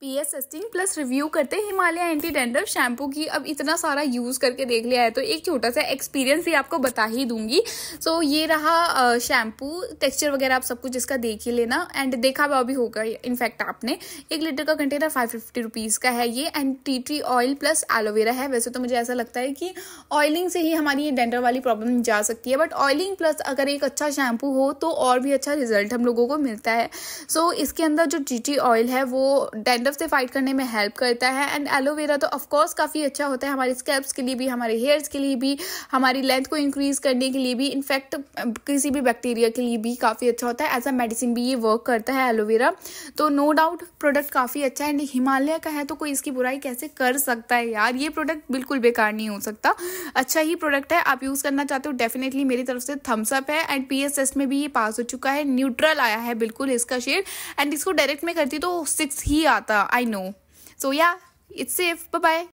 P S सस्टिंग plus review करते हैं हिमालय एंटी डेंडर शैम्पू की अब इतना सारा यूज़ करके देख लिया है तो एक छोटा सा एक्सपीरियंस ही आपको बता ही दूंगी सो so, ये रहा शैम्पू टेक्सचर वगैरह आप सब कुछ इसका देख ही लेना एंड देखा हुआ भी होगा इनफैक्ट आपने एक लीटर का कंटेनर फाइव फिफ्टी रुपीज़ का है ये and tea tree oil plus aloe vera है वैसे तो मुझे ऐसा लगता है कि ऑयलिंग से ही हमारी ये डेंडर वाली प्रॉब्लम जा सकती है बट ऑयलिंग प्लस अगर एक अच्छा शैम्पू हो तो और भी अच्छा रिजल्ट हम लोगों को मिलता है सो so, इसके अंदर जो टी ट्री ऑयल है वो डेंडर सेंड से फाइट करने में हेल्प करता है एंड एलोवेरा तो ऑफकोर्स काफ़ी अच्छा होता है हमारे स्कैल्प्स के लिए भी हमारे हेयर्स के लिए भी हमारी लेंथ को इंक्रीज़ करने के लिए भी इनफैक्ट किसी भी बैक्टीरिया के लिए भी काफ़ी अच्छा होता है एज अ मेडिसिन भी ये वर्क करता है एलोवेरा तो नो डाउट प्रोडक्ट काफ़ी अच्छा है एंड हिमालय का है तो कोई इसकी बुराई कैसे कर सकता है यार ये प्रोडक्ट बिल्कुल बेकार नहीं हो सकता अच्छा ही प्रोडक्ट है आप यूज़ करना चाहते हो डेफिनेटली मेरी तरफ से थम्सअप है एंड पी में भी ये पास हो चुका है न्यूट्रल आया है बिल्कुल इसका शेड एंड इसको डायरेक्ट में करती तो सिक्स ही आता I know. So, yeah, it's safe. Bye bye.